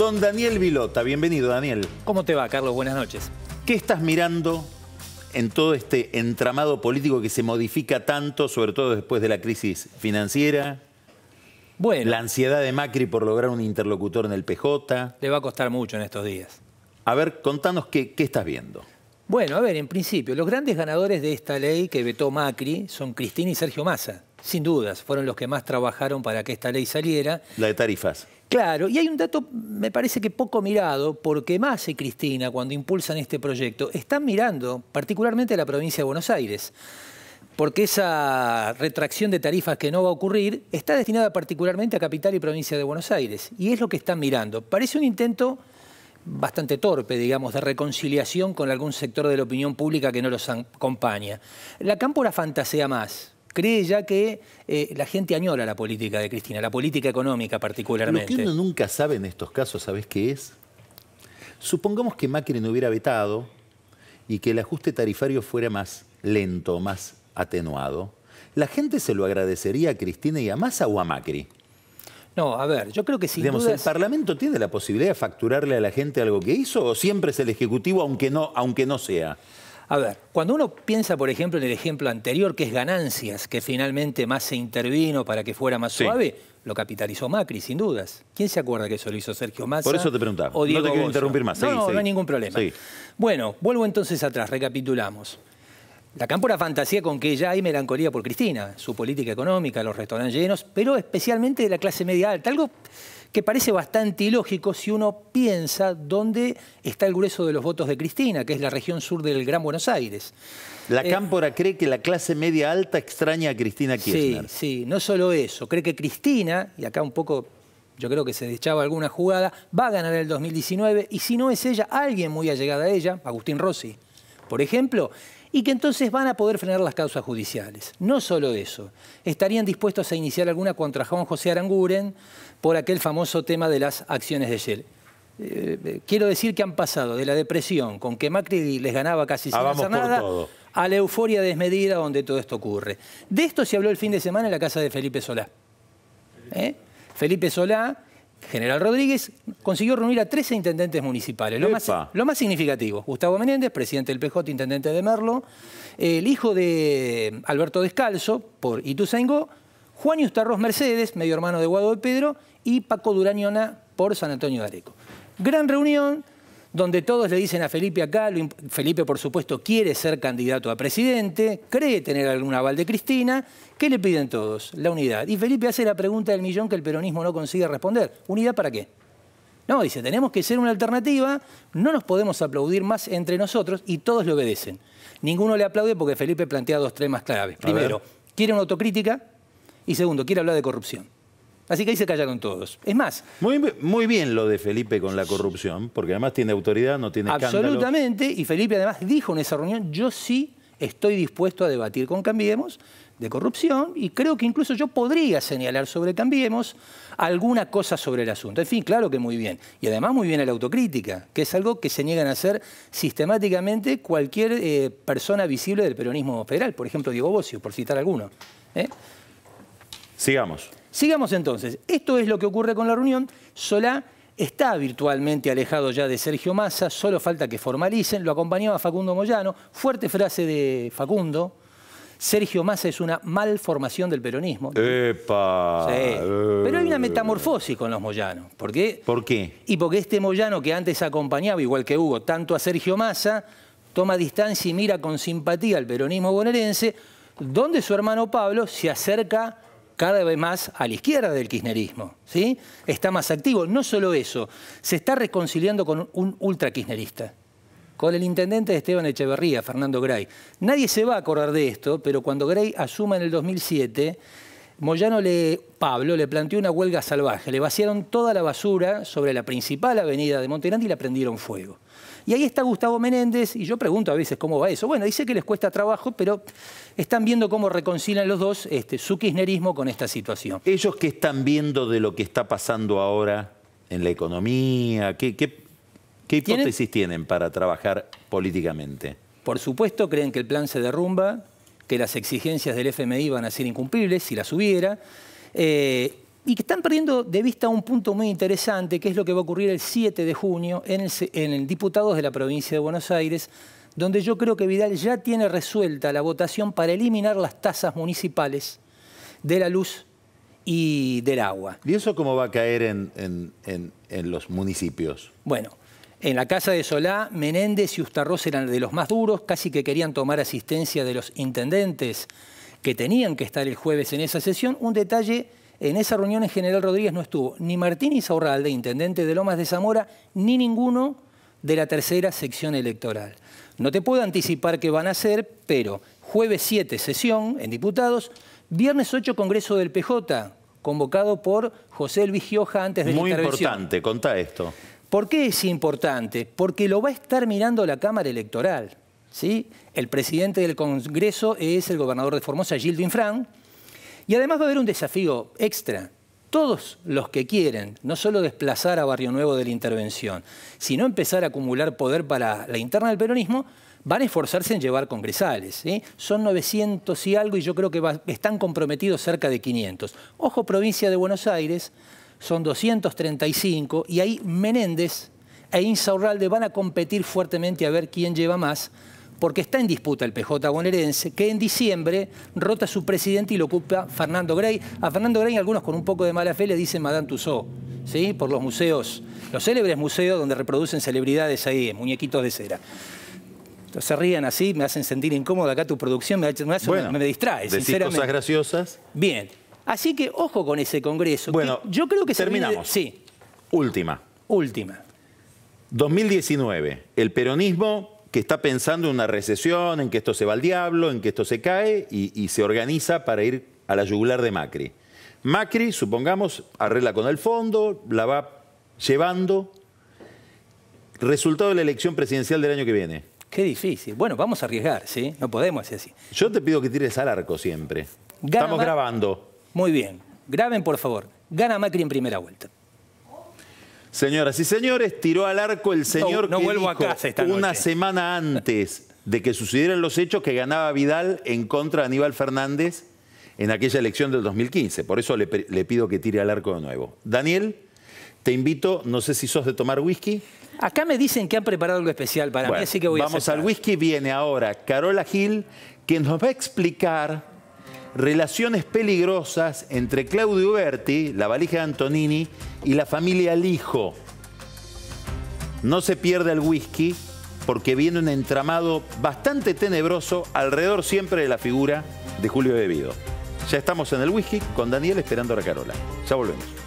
Don Daniel Vilota, bienvenido Daniel. ¿Cómo te va, Carlos? Buenas noches. ¿Qué estás mirando en todo este entramado político que se modifica tanto, sobre todo después de la crisis financiera? Bueno. La ansiedad de Macri por lograr un interlocutor en el PJ. Le va a costar mucho en estos días. A ver, contanos qué, qué estás viendo. Bueno, a ver, en principio, los grandes ganadores de esta ley que vetó Macri son Cristina y Sergio Massa. Sin dudas, fueron los que más trabajaron para que esta ley saliera. La de tarifas. Claro, y hay un dato, me parece que poco mirado, porque más y eh, Cristina, cuando impulsan este proyecto, están mirando particularmente a la provincia de Buenos Aires, porque esa retracción de tarifas que no va a ocurrir está destinada particularmente a Capital y provincia de Buenos Aires, y es lo que están mirando. Parece un intento bastante torpe, digamos, de reconciliación con algún sector de la opinión pública que no los acompaña. La cámpora fantasea más, cree ya que eh, la gente añora la política de Cristina, la política económica particularmente. Lo que nunca sabe en estos casos, ¿sabes qué es? Supongamos que Macri no hubiera vetado y que el ajuste tarifario fuera más lento, más atenuado. ¿La gente se lo agradecería a Cristina y a Massa o a Macri? No, a ver, yo creo que sin ¿El Parlamento tiene la posibilidad de facturarle a la gente algo que hizo o siempre es el Ejecutivo, aunque no, aunque no sea? A ver, cuando uno piensa, por ejemplo, en el ejemplo anterior, que es ganancias, que finalmente más se intervino para que fuera más suave, lo capitalizó Macri, sin dudas. ¿Quién se acuerda que eso lo hizo Sergio Massa? Por eso te preguntaba. no te quiero interrumpir más. no, no, no hay ningún problema. Bueno, vuelvo entonces atrás, recapitulamos. La cámpora fantasía con que ya hay melancolía por Cristina, su política económica, los restaurantes llenos, pero especialmente de la clase media alta, algo que parece bastante ilógico si uno piensa dónde está el grueso de los votos de Cristina, que es la región sur del Gran Buenos Aires. La eh, Cámpora cree que la clase media alta extraña a Cristina Kirchner. Sí, sí, no solo eso, cree que Cristina, y acá un poco yo creo que se echaba alguna jugada, va a ganar el 2019 y si no es ella, alguien muy allegada a ella, Agustín Rossi, por ejemplo, y que entonces van a poder frenar las causas judiciales. No solo eso, estarían dispuestos a iniciar alguna contra Juan José Aranguren por aquel famoso tema de las acciones de Shell. Eh, eh, quiero decir que han pasado de la depresión, con que Macri les ganaba casi ah, sin hacer nada, a la euforia desmedida donde todo esto ocurre. De esto se habló el fin de semana en la casa de Felipe Solá. ¿Eh? Felipe Solá General Rodríguez consiguió reunir a 13 intendentes municipales. Lo más, significativo, Gustavo Menéndez, presidente del PJ, intendente de Merlo, el hijo de Alberto Descalzo, por Ituzaingó, Juan Yustarros Mercedes, medio hermano de Guado de Pedro, y Paco Durañona, por San Antonio de Areco. Gran reunión donde todos le dicen a Felipe acá, Felipe por supuesto quiere ser candidato a presidente, cree tener algún aval de Cristina, ¿qué le piden todos? La unidad. Y Felipe hace la pregunta del millón que el peronismo no consigue responder. ¿Unidad para qué? No, dice, tenemos que ser una alternativa, no nos podemos aplaudir más entre nosotros y todos le obedecen. Ninguno le aplaude porque Felipe plantea dos temas claves. Primero, quiere una autocrítica y segundo, quiere hablar de corrupción. Así que ahí se callaron todos. Es más... Muy, bien lo de Felipe con la corrupción, porque además tiene autoridad, no tiene Absolutamente, y Felipe además dijo en esa reunión, yo sí estoy dispuesto a debatir con Cambiemos de corrupción y creo que incluso yo podría señalar sobre Cambiemos alguna cosa sobre el asunto. En fin, claro que muy bien. Y además muy bien a la autocrítica, que es algo que se niegan a hacer sistemáticamente cualquier eh, persona visible del peronismo federal, por ejemplo Diego Bossio, por citar alguno. ¿eh? Sigamos. Sigamos entonces. Esto es lo que ocurre con la reunión. Solá está virtualmente alejado ya de Sergio Massa, solo falta que formalicen, lo acompañaba Facundo Moyano, fuerte frase de Facundo, Sergio Massa es una malformación del peronismo. ¡Epa! Pero hay una metamorfosis con los Moyanos. ¿Por qué? ¿Por qué? Y porque este Moyano que antes acompañaba, igual que Hugo, tanto a Sergio Massa, toma distancia y mira con simpatía al peronismo bonaerense, donde su hermano Pablo se acerca cada vez más a la izquierda del kirchnerismo, ¿sí? Está más activo. No solo eso, se está reconciliando con un ultra-kirchnerista, con el intendente de Esteban Echeverría, Fernando Gray. Nadie se va a acordar de esto, pero cuando Gray asuma en el 2007 Moyano le, Pablo le planteó una huelga salvaje. Le vaciaron toda la basura sobre la principal avenida de Montegrande y la prendieron fuego. Y ahí está Gustavo Menéndez, y yo pregunto a veces cómo va eso. Bueno, dice que les cuesta trabajo, pero están viendo cómo reconcilian los dos este, su kirchnerismo con esta situación. ¿Ellos qué están viendo de lo que está pasando ahora en la economía? ¿Qué, hipótesis tienen para trabajar políticamente? Por supuesto, creen que el plan se derrumba, que las exigencias del FMI van a ser incumplibles, si las hubiera, eh, y que están perdiendo de vista un punto muy interesante, que es lo que va a ocurrir el 7 de junio en el, en Diputados de la provincia de Buenos Aires, donde yo creo que Vidal ya tiene resuelta la votación para eliminar las tasas municipales de la luz y del agua. ¿Y eso cómo va a caer en, en los municipios? Bueno, en la casa de Solá, Menéndez y Ustarroz eran de los más duros, casi que querían tomar asistencia de los intendentes que tenían que estar el jueves en esa sesión. Un detalle, en esa reunión en General Rodríguez no estuvo ni Martín Izaurralde, intendente de Lomas de Zamora, ni ninguno de la tercera sección electoral. No te puedo anticipar qué van a hacer, pero jueves 7 sesión en diputados, viernes 8 Congreso del PJ, convocado por José Luis Gioja antes de Muy la intervención. Muy importante, contá esto. ¿Por qué es importante? Porque lo va a estar mirando la Cámara Electoral. ¿sí? El presidente del Congreso es el gobernador de Formosa, Gildo Infran. Y además va a haber un desafío extra. Todos los que quieren, no solo desplazar a Barrio Nuevo de la intervención, sino empezar a acumular poder para la interna del peronismo, van a esforzarse en llevar congresales. Son 900 y algo y yo creo que están comprometidos cerca de 500. Ojo provincia de Buenos Aires, son 235, y ahí Menéndez e Insaurralde van a competir fuertemente a ver quién lleva más, porque está en disputa el PJ bonaerense, que en diciembre rota su presidente y lo ocupa Fernando Grey. A Fernando Grey algunos con un poco de mala fe le dicen Madame Tussaud, ¿sí? por los museos, los célebres museos donde reproducen celebridades ahí, muñequitos de cera. Entonces, se rían así, me hacen sentir incómoda acá tu producción, me, me, distrae, cosas graciosas. Bien, Así que ojo con ese Congreso. Bueno, yo creo que terminamos. Sí. Última. Última. 2019, el peronismo que está pensando en una recesión, en que esto se va al diablo, en que esto se cae y, se organiza para ir a la yugular de Macri. Macri, supongamos, arregla con el fondo, la va llevando. Resultado de la elección presidencial del año que viene. Qué difícil. Bueno, vamos a arriesgar, ¿sí? No podemos hacer así. Yo te pido que tires al arco siempre. Estamos grabando. Muy bien. Graben, por favor. Gana Macri en primera vuelta. Señoras y señores, tiró al arco el señor no, vuelvo una semana antes de que sucedieran los hechos que ganaba Vidal en contra de Aníbal Fernández en aquella elección del 2015. Por eso le, pido que tire al arco de nuevo. Daniel, te invito, no sé si sos de tomar whisky. Acá me dicen que han preparado algo especial para mí, así que voy a a Vamos al whisky, viene ahora Carola Gil, que nos va a explicar relaciones peligrosas entre Claudio Berti, la valija de Antonini, y la familia Lijo. No se pierde el whisky porque viene un entramado bastante tenebroso alrededor siempre de la figura de Julio Bebido. Ya estamos en el whisky con Daniel esperando a la Carola. Ya volvemos.